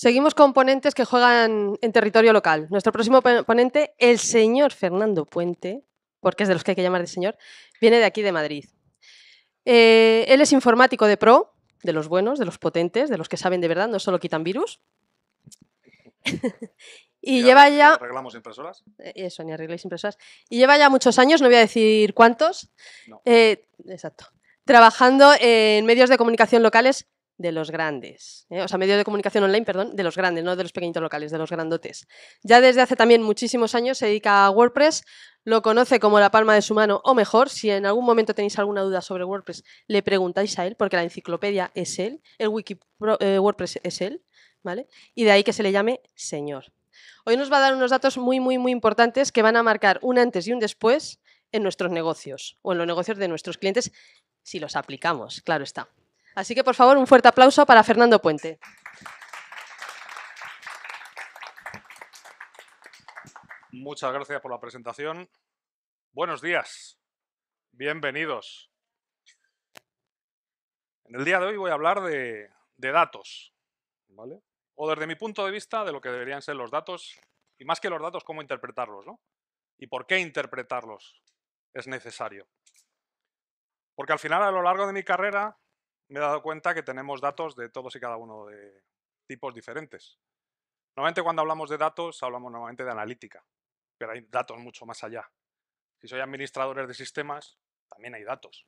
Seguimos con ponentes que juegan en territorio local. Nuestro próximo ponente, el señor Fernando Puente, porque es de los que hay que llamar de señor, viene de aquí, de Madrid. Eh, él es informático de pro, de los buenos, de los potentes, de los que saben de verdad, no solo quitan virus. y lleva ya... ¿Arreglamos impresoras? Eh, eso, ni arregláis impresoras. Y lleva ya muchos años, no voy a decir cuántos. Eh, exacto. Trabajando en medios de comunicación locales de los grandes, ¿eh? o sea, medio de comunicación online, perdón, de los grandes, no de los pequeñitos locales, de los grandotes. Ya desde hace también muchísimos años se dedica a WordPress, lo conoce como la palma de su mano, o mejor, si en algún momento tenéis alguna duda sobre WordPress, le preguntáis a él, porque la enciclopedia es él, el wiki eh, WordPress es él, ¿vale? Y de ahí que se le llame señor. Hoy nos va a dar unos datos muy, muy, muy importantes que van a marcar un antes y un después en nuestros negocios o en los negocios de nuestros clientes si los aplicamos, claro está. Así que, por favor, un fuerte aplauso para Fernando Puente. Muchas gracias por la presentación. Buenos días. Bienvenidos. En el día de hoy voy a hablar de, datos, ¿vale? O desde mi punto de vista de lo que deberían ser los datos y más que los datos, cómo interpretarlos, ¿no? Y por qué interpretarlos es necesario. Porque al final, a lo largo de mi carrera, me he dado cuenta que tenemos datos de todos y cada uno de tipos diferentes. Normalmente cuando hablamos de datos hablamos normalmente de analítica, pero hay datos mucho más allá. Si sois administradores de sistemas, también hay datos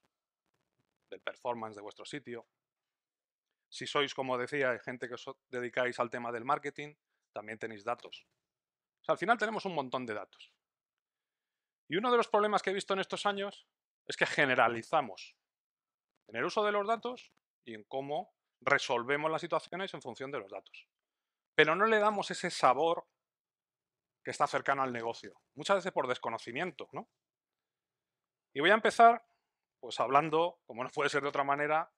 De performance de vuestro sitio. Si sois, como decía, gente que os dedicáis al tema del marketing, también tenéis datos. O sea, al final tenemos un montón de datos. Y uno de los problemas que he visto en estos años es que generalizamos en el uso de los datos y en cómo resolvemos las situaciones en función de los datos. Pero no le damos ese sabor que está cercano al negocio, muchas veces por desconocimiento. ¿no? Y voy a empezar pues hablando, como no puede ser de otra manera,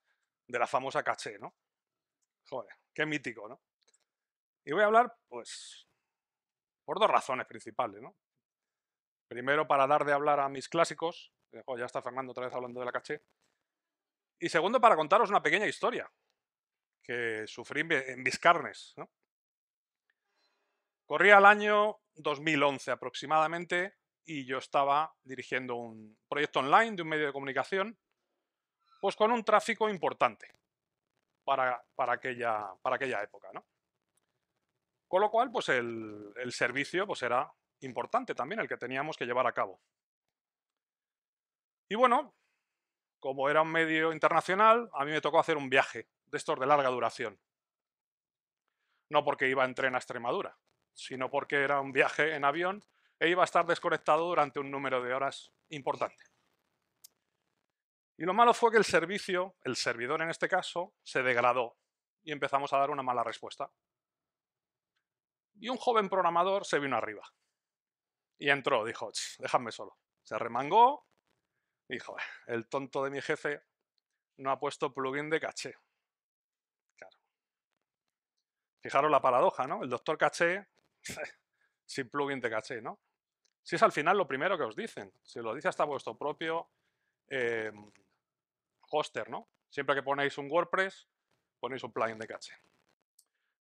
de la famosa caché. ¿no? Joder, qué mítico, ¿no? Y voy a hablar, pues, por dos razones principales, ¿no? Primero, para dar de hablar a mis clásicos. Eh, ya está Fernando otra vez hablando de la caché. Y segundo, para contaros una pequeña historia que sufrí en mis carnes. Corría el año 2011 aproximadamente y yo estaba dirigiendo un proyecto online de un medio de comunicación, pues con un tráfico importante para, aquella, para aquella, época. Con lo cual, pues el, servicio pues era importante también, el que teníamos que llevar a cabo. Y bueno, como era un medio internacional, a mí me tocó hacer un viaje de estos de larga duración. No porque iba en tren a Extremadura, sino porque era un viaje en avión e iba a estar desconectado durante un número de horas importante. Y lo malo fue que el servicio, el servidor en este caso, se degradó y empezamos a dar una mala respuesta. Y un joven programador se vino arriba y entró, dijo, déjame solo. Se remangó y el tonto de mi jefe no ha puesto plugin de caché. Fijaros la paradoja, ¿no? El doctor caché sin plugin de caché, ¿no? Si es al final lo primero que os dicen. Si lo dice hasta vuestro propio em, hoster, ¿no? Siempre que ponéis un WordPress, ponéis un plugin de caché.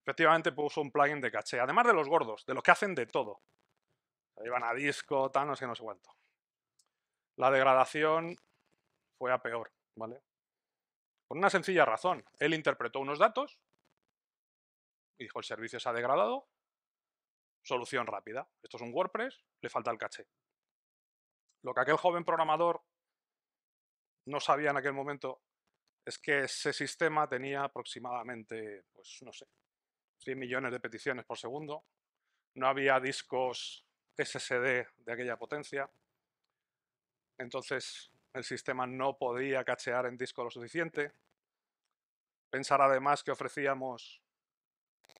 Efectivamente puso un plugin de caché, además de los gordos, de los que hacen de todo. Llevan a disco, tal, no sé, no sé cuánto la degradación fue a peor, ¿vale? Por una sencilla razón. Él interpretó unos datos y dijo el servicio se ha degradado. Solución rápida. Esto es un WordPress, le falta el caché. Lo que aquel joven programador no sabía en aquel momento es que ese sistema tenía aproximadamente, pues no sé, 100 millones de peticiones por segundo. No había discos SSD de aquella potencia entonces el sistema no podía cachear en disco lo suficiente. Pensar además que ofrecíamos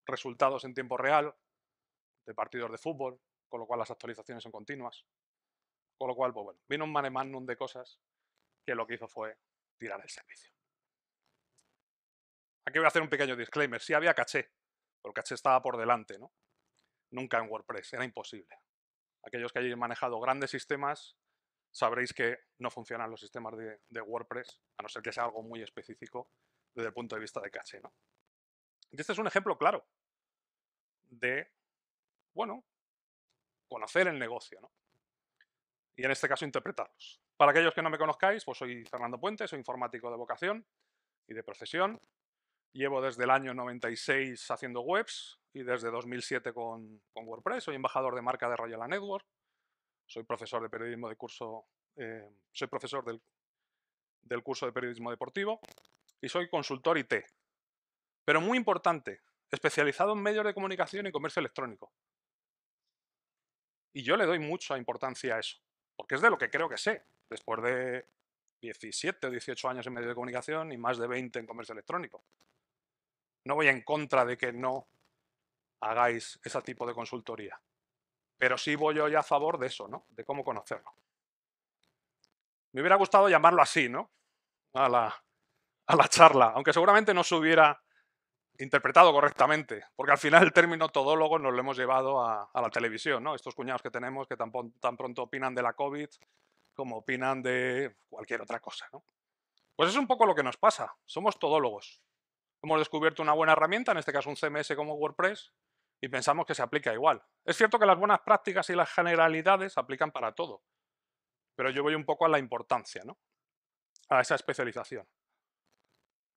resultados en tiempo real de partidos de fútbol, con lo cual las actualizaciones son continuas. Con lo cual, pues bueno, vino un manemán de cosas que lo que hizo fue tirar el servicio. Aquí voy a hacer un pequeño disclaimer. Si había caché, pero el caché estaba por delante, ¿no? Nunca en WordPress, era imposible. Aquellos que hayan manejado grandes sistemas sabréis que no funcionan los sistemas de, WordPress, a no ser que sea algo muy específico desde el punto de vista de caché. ¿no? Y este es un ejemplo claro de, bueno, conocer el negocio, Y en este caso interpretarlos. Para aquellos que no me conozcáis, pues soy Fernando Puentes, soy informático de vocación y de profesión. Llevo desde el año 96 haciendo webs y desde 2007 con, WordPress. Soy embajador de marca de Royal Network soy profesor de periodismo de curso, eh, soy profesor del, del curso de periodismo deportivo y soy consultor IT. Pero muy importante, especializado en medios de comunicación y comercio electrónico. Y yo le doy mucha importancia a eso, porque es de lo que creo que sé, después de 17 o 18 años en medios de comunicación y más de 20 en comercio electrónico. No voy en contra de que no hagáis ese tipo de consultoría. Pero sí voy yo ya a favor de eso, ¿no? De cómo conocerlo. Me hubiera gustado llamarlo así, ¿no? A la, charla, aunque seguramente no se hubiera interpretado correctamente, porque al final el término todólogo nos lo hemos llevado a, la televisión, ¿no? Estos cuñados que tenemos que tan, tan pronto opinan de la COVID como opinan de cualquier otra cosa, ¿no? Pues es un poco lo que nos pasa, somos todólogos. Hemos descubierto una buena herramienta, en este caso un CMS como WordPress, y pensamos que se aplica igual. Es cierto que las buenas prácticas y las generalidades aplican para todo, pero yo voy un poco a la importancia, ¿no? a esa especialización.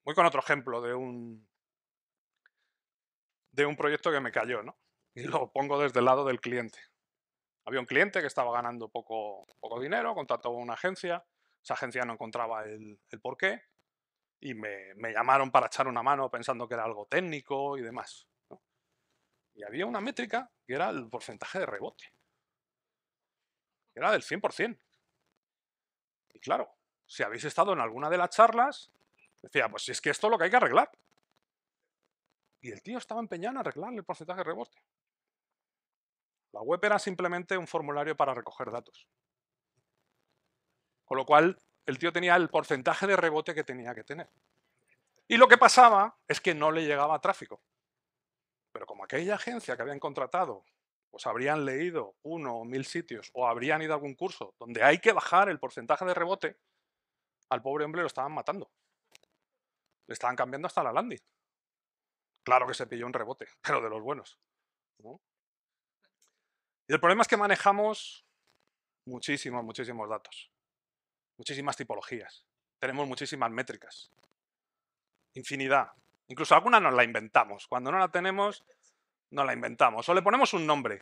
Voy con otro ejemplo de un, de un proyecto que me cayó, ¿no? y lo pongo desde el lado del cliente. Había un cliente que estaba ganando poco, poco dinero, contrató a una agencia, esa agencia no encontraba el, porqué, y me, llamaron para echar una mano pensando que era algo técnico y demás. Y había una métrica que era el porcentaje de rebote. Era del 100%. Y claro, si habéis estado en alguna de las charlas, decía, pues si es que esto es lo que hay que arreglar. Y el tío estaba empeñado en arreglar el porcentaje de rebote. La web era simplemente un formulario para recoger datos. Con lo cual, el tío tenía el porcentaje de rebote que tenía que tener. Y lo que pasaba es que no le llegaba tráfico. Pero como aquella agencia que habían contratado, pues habrían leído uno o mil sitios o habrían ido a algún curso donde hay que bajar el porcentaje de rebote, al pobre hombre lo estaban matando. Le estaban cambiando hasta la landing. Claro que se pilló un rebote, pero de los buenos. Y el problema es que manejamos muchísimos, muchísimos datos. Muchísimas tipologías. Tenemos muchísimas métricas. Infinidad. Incluso alguna nos la inventamos. Cuando no la tenemos, nos la inventamos. O le ponemos un nombre,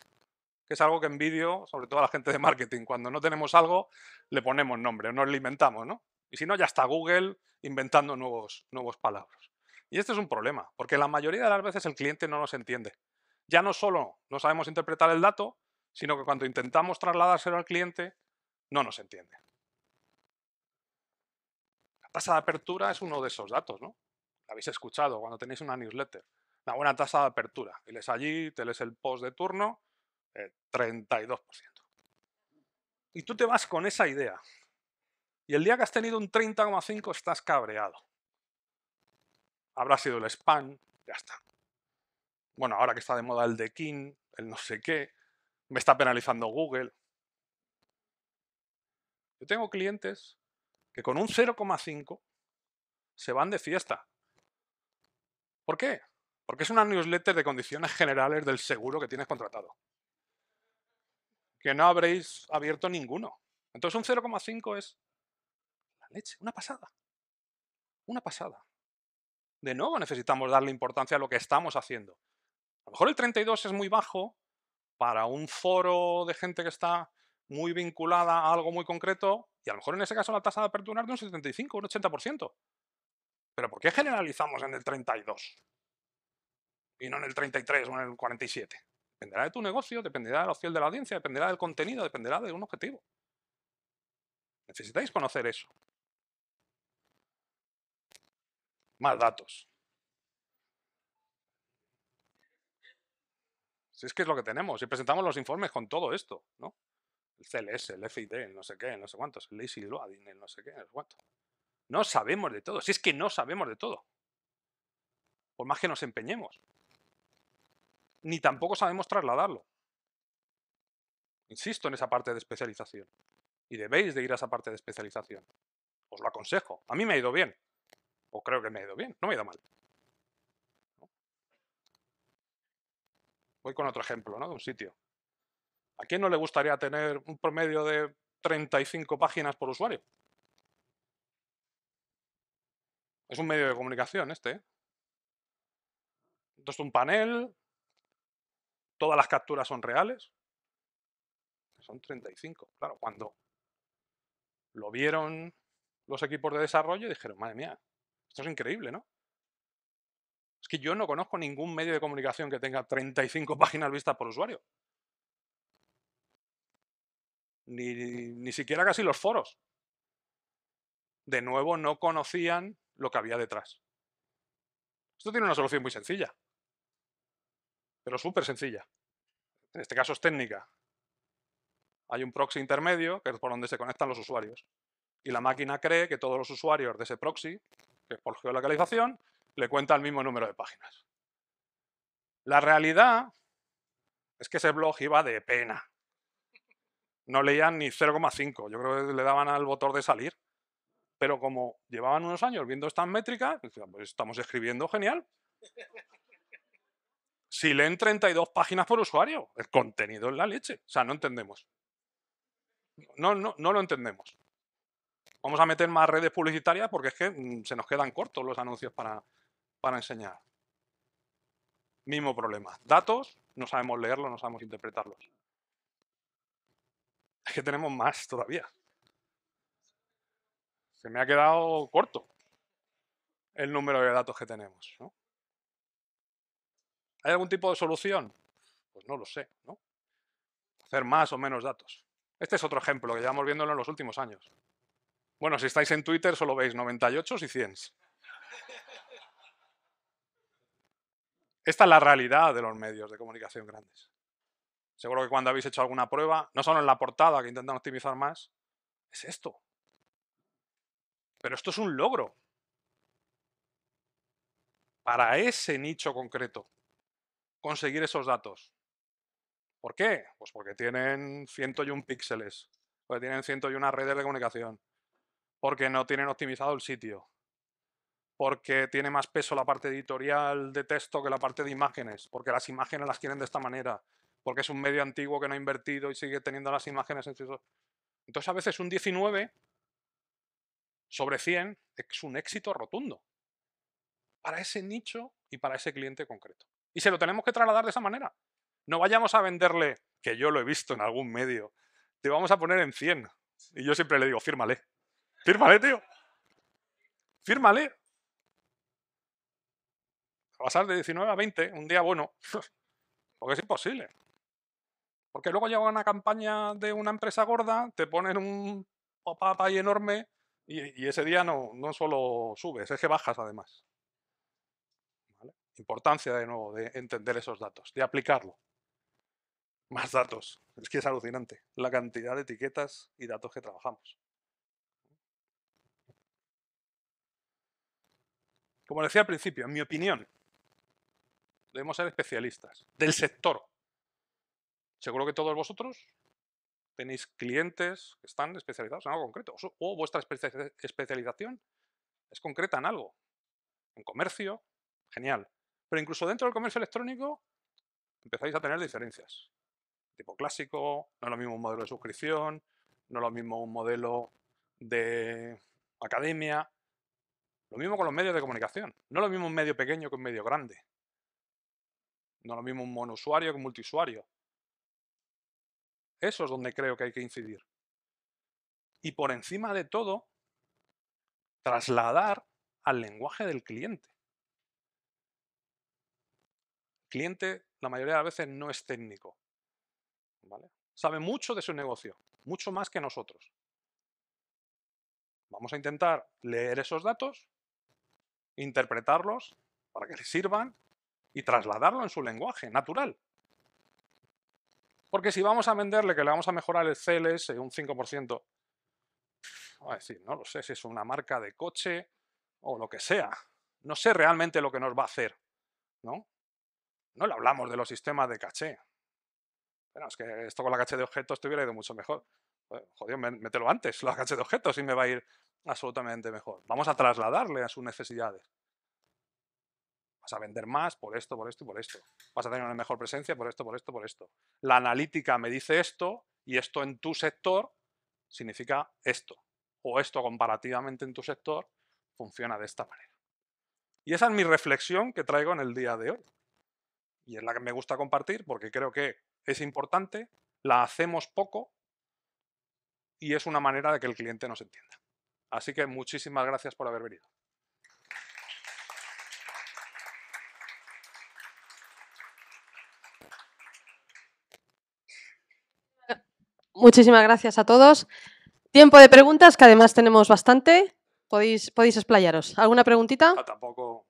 que es algo que envidio, sobre todo a la gente de marketing. Cuando no tenemos algo, le ponemos nombre, o nos lo inventamos, ¿no? Y si no, ya está Google inventando nuevos, nuevos palabras. Y este es un problema, porque la mayoría de las veces el cliente no nos entiende. Ya no solo no sabemos interpretar el dato, sino que cuando intentamos trasladárselo al cliente, no nos entiende. La tasa de apertura es uno de esos datos, ¿no? la habéis escuchado cuando tenéis una newsletter, una buena tasa de apertura. Y lees allí, te lees el post de turno, 32%. Eh, y tú te vas con esa idea. Y el día que has tenido un 30,5 estás cabreado. Habrá sido el spam, ya está. Bueno, ahora que está de moda el de King, el no sé qué, me está penalizando Google. Yo tengo clientes que con un 0,5 se van de fiesta. ¿Por qué? Porque es una newsletter de condiciones generales del seguro que tienes contratado. Que no habréis abierto ninguno. Entonces un 0,5 es la leche, una pasada. Una pasada. De nuevo necesitamos darle importancia a lo que estamos haciendo. A lo mejor el 32 es muy bajo para un foro de gente que está muy vinculada a algo muy concreto y a lo mejor en ese caso la tasa de apertura es de un 75, un 80%. ¿Pero por qué generalizamos en el 32? Y no en el 33 o en el 47. Dependerá de tu negocio, dependerá de la fiel de la audiencia, dependerá del contenido, dependerá de un objetivo. Necesitáis conocer eso. Más datos. Si es que es lo que tenemos, y presentamos los informes con todo esto, ¿no? El CLS, el FID, el no sé qué, el no sé cuántos, el Lazy Loading, el no sé qué, el no sé cuánto. No sabemos de todo, si es que no sabemos de todo. Por más que nos empeñemos. Ni tampoco sabemos trasladarlo. Insisto en esa parte de especialización. Y debéis de ir a esa parte de especialización. Os lo aconsejo. A mí me ha ido bien. O creo que me ha ido bien. No me ha ido mal. Voy con otro ejemplo, ¿no? De un sitio. ¿A quién no le gustaría tener un promedio de 35 páginas por usuario? Es un medio de comunicación este. ¿eh? Entonces es un panel. Todas las capturas son reales. Son 35. Claro, cuando lo vieron los equipos de desarrollo, dijeron, madre mía, esto es increíble, ¿no? Es que yo no conozco ningún medio de comunicación que tenga 35 páginas vistas por usuario. Ni, ni siquiera casi los foros. De nuevo, no conocían lo que había detrás. Esto tiene una solución muy sencilla, pero súper sencilla. En este caso es técnica. Hay un proxy intermedio, que es por donde se conectan los usuarios. Y la máquina cree que todos los usuarios de ese proxy, que es por geolocalización, le cuenta el mismo número de páginas. La realidad es que ese blog iba de pena. No leían ni 0,5. Yo creo que le daban al botón de salir. Pero como llevaban unos años viendo estas métricas, pues estamos escribiendo genial. Si leen 32 páginas por usuario, el contenido es la leche. O sea, no entendemos. No, no, lo entendemos. Vamos a meter más redes publicitarias porque es que mm, se nos quedan cortos los anuncios para, para enseñar. Mismo problema. Datos, no sabemos leerlos, no sabemos interpretarlos. Es que tenemos más todavía se me ha quedado corto el número de datos que tenemos. ¿Hay algún tipo de solución? Pues no lo sé, Hacer más o menos datos. Este es otro ejemplo que llevamos viéndolo en los últimos años. Bueno, si estáis en Twitter solo veis 98 y 100. Esta es la realidad de los medios de comunicación grandes. Seguro que cuando habéis hecho alguna prueba, no solo en la portada que intentan optimizar más, es esto. Pero esto es un logro para ese nicho concreto conseguir esos datos. ¿Por qué? Pues porque tienen 101 píxeles, porque tienen 101 redes de comunicación, porque no tienen optimizado el sitio, porque tiene más peso la parte editorial de texto que la parte de imágenes, porque las imágenes las quieren de esta manera, porque es un medio antiguo que no ha invertido y sigue teniendo las imágenes en Entonces a veces un 19 sobre 100 es un éxito rotundo para ese nicho y para ese cliente concreto. Y se lo tenemos que trasladar de esa manera. No vayamos a venderle, que yo lo he visto en algún medio, te vamos a poner en 100. Y yo siempre le digo, fírmale. Fírmale, tío. Fírmale. Pasar de 19 a 20, un día bueno, porque es imposible. Porque luego llega una campaña de una empresa gorda, te ponen un pop-up enorme y, ese día no, solo subes, es que bajas además. Importancia de nuevo de entender esos datos, de aplicarlo. Más datos. Es que es alucinante la cantidad de etiquetas y datos que trabajamos. Como decía al principio, en mi opinión, debemos ser especialistas del sector. Seguro que todos vosotros tenéis clientes que están especializados en algo concreto, o vuestra especialización es concreta en algo, en comercio, genial. Pero incluso dentro del comercio electrónico empezáis a tener diferencias. Tipo clásico, no es lo mismo un modelo de suscripción, no es lo mismo un modelo de academia. Lo mismo con los medios de comunicación. No es lo mismo un medio pequeño que un medio grande. No es lo mismo un monousuario que un multiusuario. Eso es donde creo que hay que incidir. Y por encima de todo, trasladar al lenguaje del cliente. El cliente, la mayoría de las veces, no es técnico. Sabe mucho de su negocio, mucho más que nosotros. Vamos a intentar leer esos datos, interpretarlos para que les sirvan y trasladarlo en su lenguaje natural, porque si vamos a venderle que le vamos a mejorar el CLS un 5%, a decir, no lo sé si es una marca de coche o lo que sea. No sé realmente lo que nos va a hacer, ¿no? No le hablamos de los sistemas de caché. Bueno, es que esto con la caché de objetos te hubiera ido mucho mejor. Joder, mételo antes, la caché de objetos y me va a ir absolutamente mejor. Vamos a trasladarle a sus necesidades. Vas a vender más por esto, por esto y por esto. Vas a tener una mejor presencia por esto, por esto, por esto. La analítica me dice esto y esto en tu sector significa esto. O esto comparativamente en tu sector funciona de esta manera. Y esa es mi reflexión que traigo en el día de hoy. Y es la que me gusta compartir porque creo que es importante, la hacemos poco y es una manera de que el cliente nos entienda. Así que muchísimas gracias por haber venido. muchísimas gracias a todos. Tiempo de preguntas, que además tenemos bastante. Podéis, podéis explayaros. ¿Alguna preguntita? No, tampoco.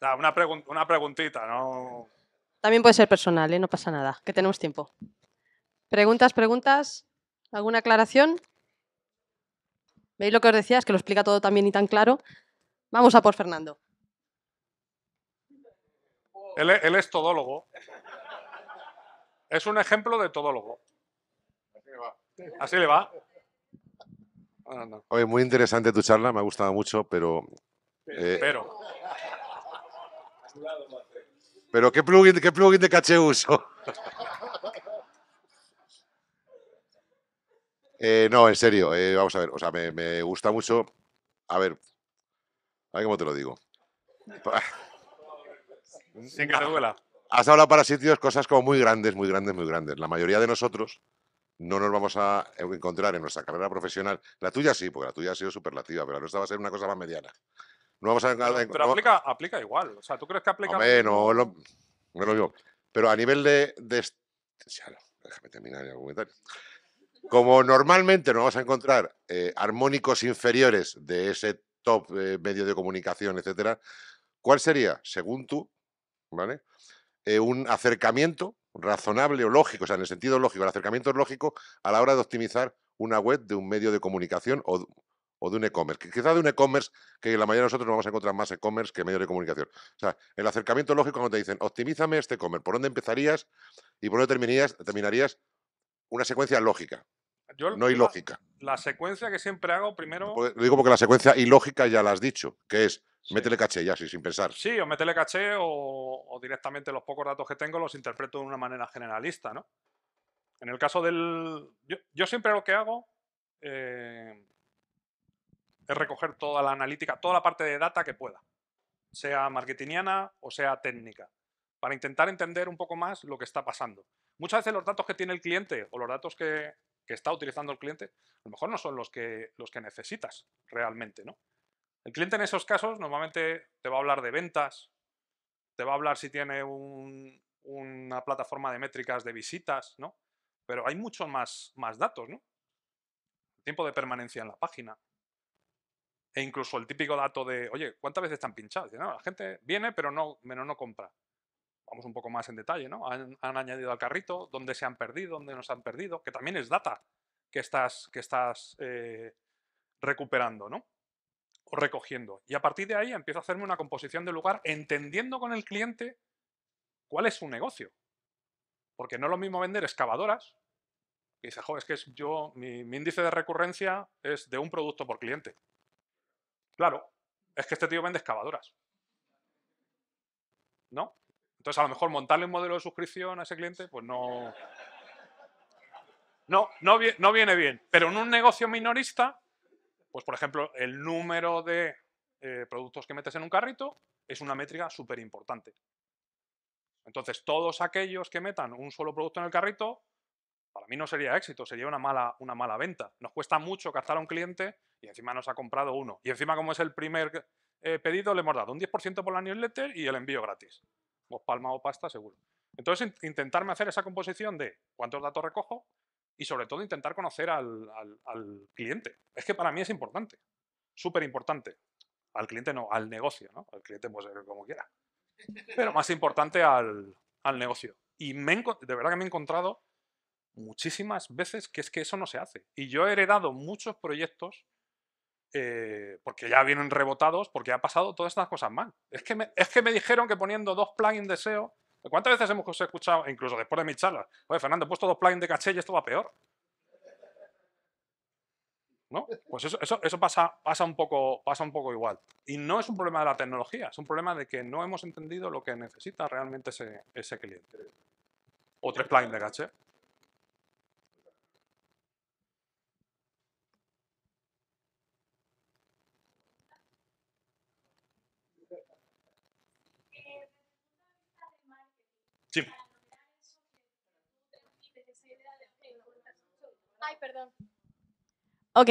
una, una, preguntita, ¿no? También puede ser personal, ¿eh? no pasa nada, que tenemos tiempo. ¿Preguntas, preguntas? ¿Alguna aclaración? ¿Veis lo que os decía? Es que lo explica todo tan bien y tan claro. Vamos a por Fernando. Él, él es todólogo. Es un ejemplo de todo Así Así le va. Ah, muy interesante tu charla, me ha gustado mucho, pero... Eh, pero. Pero ¿qué plugin, qué plugin de caché uso? Eh, no, en serio, eh, vamos a ver, o sea, me, gusta mucho... A ver, a ver cómo te lo digo. Sin que has hablado para sitios cosas como muy grandes, muy grandes, muy grandes. La mayoría de nosotros no nos vamos a encontrar en nuestra carrera profesional. La tuya sí, porque la tuya ha sido superlativa, pero la nuestra va a ser una cosa más mediana. No vamos a... Pero, pero aplica, aplica, igual. O sea, ¿tú crees que aplica...? Hombre, no, lo, no Pero a nivel de... déjame terminar el comentario. Como normalmente no vamos a encontrar eh, armónicos inferiores de ese top eh, medio de comunicación, etcétera, ¿cuál sería, según tú, ¿vale? Eh, un acercamiento razonable o lógico, o sea, en el sentido lógico, el acercamiento es lógico a la hora de optimizar una web de un medio de comunicación o, de un e-commerce. Quizá de un e-commerce que la mayoría de nosotros no vamos a encontrar más e-commerce que medio de comunicación. O sea, el acercamiento lógico cuando te dicen, optimízame este e-commerce, ¿por dónde empezarías y por dónde terminarías? terminarías una secuencia lógica no hay lógica la, secuencia que siempre hago, primero. Lo digo porque la secuencia ilógica ya la has dicho, que es métele caché ya, sin pensar. Sí, o métele caché o, directamente los pocos datos que tengo los interpreto de una manera generalista, ¿no? En el caso del. Yo, siempre lo que hago eh, es recoger toda la analítica, toda la parte de data que pueda, sea marketingiana o sea técnica, para intentar entender un poco más lo que está pasando. Muchas veces los datos que tiene el cliente o los datos que, que está utilizando el cliente, a lo mejor no son los que, los que necesitas realmente, ¿no? El cliente en esos casos normalmente te va a hablar de ventas, te va a hablar si tiene una plataforma de métricas de visitas, ¿no? Pero hay muchos más, más datos, ¿no? tiempo de permanencia en la página. E incluso el típico dato de, oye, ¿cuántas veces están pinchados? la gente viene pero no, menos no compra vamos un poco más en detalle, ¿no? Han, añadido al carrito, dónde se han perdido, dónde nos han perdido, que también es data que estás, eh, recuperando, ¿no? O recogiendo. Y a partir de ahí empiezo a hacerme una composición de lugar entendiendo con el cliente cuál es su negocio. Porque no es lo mismo vender excavadoras, y dices, joder, es que yo, mi índice de recurrencia es de un producto por cliente. Claro, es que este tío vende excavadoras. ¿No? Entonces, a lo mejor montarle un modelo de suscripción a ese cliente, pues no... No, no, viene bien. Pero en un negocio minorista, pues por ejemplo, el número de eh, productos que metes en un carrito es una métrica súper importante. Entonces, todos aquellos que metan un solo producto en el carrito, para mí no sería éxito, sería una mala, una mala venta. Nos cuesta mucho captar a un cliente y encima nos ha comprado uno. Y encima, como es el primer eh, pedido, le hemos dado un 10% por la newsletter y el envío gratis o pues palma o pasta seguro. Entonces, intentarme hacer esa composición de cuántos datos recojo y sobre todo intentar conocer al, al, cliente. Es que para mí es importante, súper importante. Al cliente no, al negocio, ¿no? Al cliente puede como quiera. Pero más importante al, negocio. Y me de verdad que me he encontrado muchísimas veces que es que eso no se hace. Y yo he heredado muchos proyectos eh, porque ya vienen rebotados, porque ha pasado todas estas cosas mal. Es que me, es que me dijeron que poniendo dos plugins de SEO, ¿cuántas veces hemos escuchado, incluso después de mis charlas, oye, Fernando, he puesto dos plugins de caché y esto va peor? ¿No? Pues eso, eso, pasa, pasa, un poco, pasa un poco igual. Y no es un problema de la tecnología, es un problema de que no hemos entendido lo que necesita realmente ese, ese cliente. O tres plugins de caché. Ay, perdón. Ok,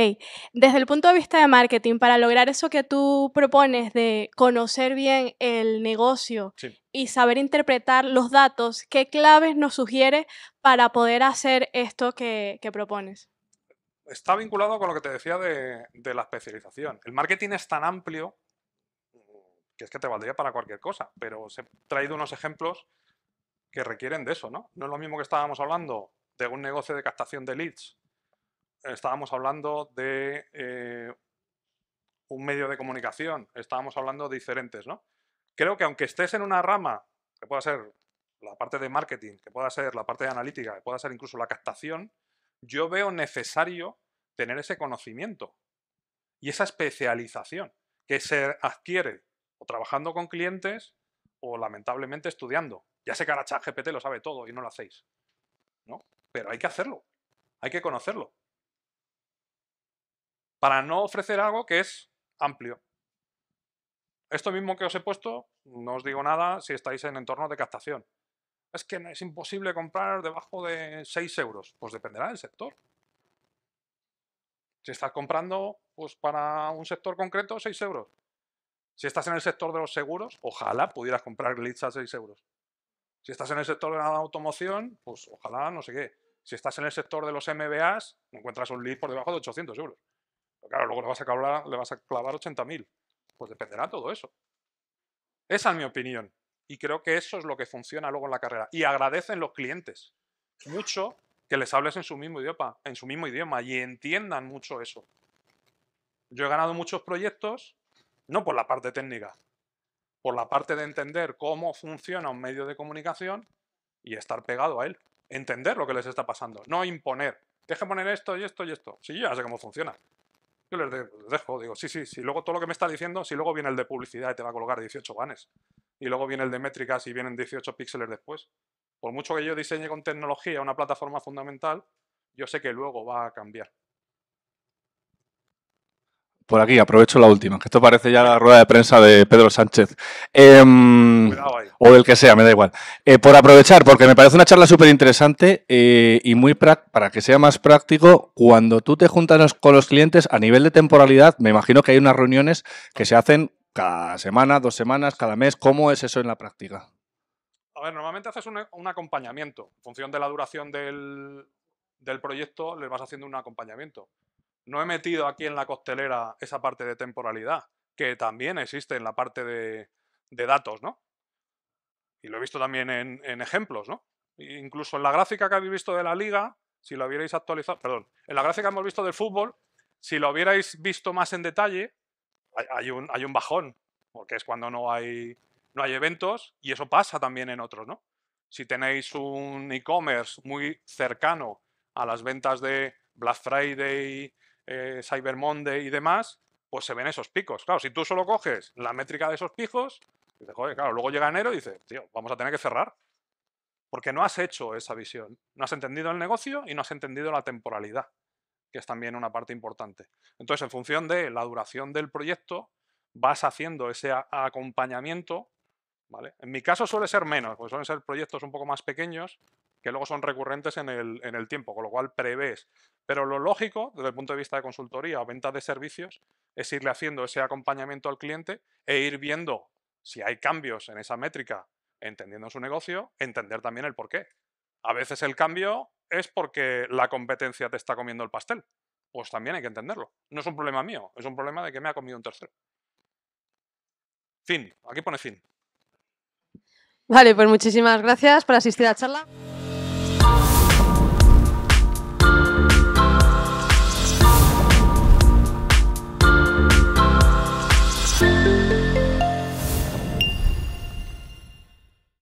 desde el punto de vista de marketing, para lograr eso que tú propones de conocer bien el negocio y saber interpretar los datos, ¿qué claves nos sugiere para poder hacer esto que, propones? Está vinculado con lo que te decía de, de, la especialización. El marketing es tan amplio que es que te valdría para cualquier cosa, pero os he traído unos ejemplos que requieren de eso, ¿no? No es lo mismo que estábamos hablando de un negocio de captación de leads estábamos hablando de eh, un medio de comunicación, estábamos hablando de diferentes, ¿no? Creo que aunque estés en una rama, que pueda ser la parte de marketing, que pueda ser la parte de analítica, que pueda ser incluso la captación, yo veo necesario tener ese conocimiento y esa especialización que se adquiere o trabajando con clientes o lamentablemente estudiando. Ya sé que ahora ChatGPT lo sabe todo y no lo hacéis, ¿no? Pero hay que hacerlo, hay que conocerlo para no ofrecer algo que es amplio. Esto mismo que os he puesto, no os digo nada si estáis en entornos de captación. Es que es imposible comprar debajo de 6 euros. Pues dependerá del sector. Si estás comprando pues, para un sector concreto, 6 euros. Si estás en el sector de los seguros, ojalá pudieras comprar leads a 6 euros. Si estás en el sector de la automoción, pues ojalá no sé qué. Si estás en el sector de los MBAs, encuentras un lead por debajo de 800 euros claro, luego le vas a clavar, le vas a clavar 80.000. Pues dependerá de todo eso. Esa es mi opinión. Y creo que eso es lo que funciona luego en la carrera. Y agradecen los clientes mucho que les hables en su mismo idioma, en su mismo idioma y entiendan mucho eso. Yo he ganado muchos proyectos, no por la parte técnica, por la parte de entender cómo funciona un medio de comunicación y estar pegado a él. Entender lo que les está pasando, no imponer. deje poner esto y esto y esto. Sí, yo ya sé cómo funciona les, dejo, digo, sí, sí, si luego todo lo que me está diciendo, si luego viene el de publicidad y te va a colocar 18 banners y luego viene el de métricas y vienen 18 píxeles después. Por mucho que yo diseñe con tecnología una plataforma fundamental, yo sé que luego va a cambiar por aquí, aprovecho la última, que esto parece ya la rueda de prensa de Pedro Sánchez. Em, o del que sea, me da igual. Eh, por aprovechar, porque me parece una charla súper interesante eh, y muy para que sea más práctico, cuando tú te juntas con los clientes a nivel de temporalidad, me imagino que hay unas reuniones que se hacen cada semana, dos semanas, cada mes. ¿Cómo es eso en la práctica? A ver, normalmente haces un, acompañamiento. En función de la duración del, del proyecto, le vas haciendo un acompañamiento no he metido aquí en la costelera esa parte de temporalidad, que también existe en la parte de, datos, ¿no? Y lo he visto también en, ejemplos, ¿no? E incluso en la gráfica que habéis visto de la liga, si lo hubierais actualizado, perdón, en la gráfica que hemos visto del fútbol, si lo hubierais visto más en detalle, hay, un, hay un bajón, porque es cuando no hay, no hay eventos y eso pasa también en otros, ¿no? Si tenéis un e-commerce muy cercano a las ventas de Black Friday, eh, Cybermonde y demás, pues se ven esos picos. Claro, si tú solo coges la métrica de esos picos, claro, luego llega enero y dices, tío, vamos a tener que cerrar. Porque no has hecho esa visión. No has entendido el negocio y no has entendido la temporalidad, que es también una parte importante. Entonces, en función de la duración del proyecto, vas haciendo ese acompañamiento. ¿vale? En mi caso suele ser menos, porque suelen ser proyectos un poco más pequeños, que luego son recurrentes en el, tiempo, con lo cual prevés. Pero lo lógico, desde el punto de vista de consultoría o venta de servicios, es irle haciendo ese acompañamiento al cliente e ir viendo si hay cambios en esa métrica, entendiendo su negocio, entender también el por qué. A veces el cambio es porque la competencia te está comiendo el pastel. Pues también hay que entenderlo. No es un problema mío, es un problema de que me ha comido un tercero. Fin, aquí pone fin. Vale, pues muchísimas gracias por asistir a la charla.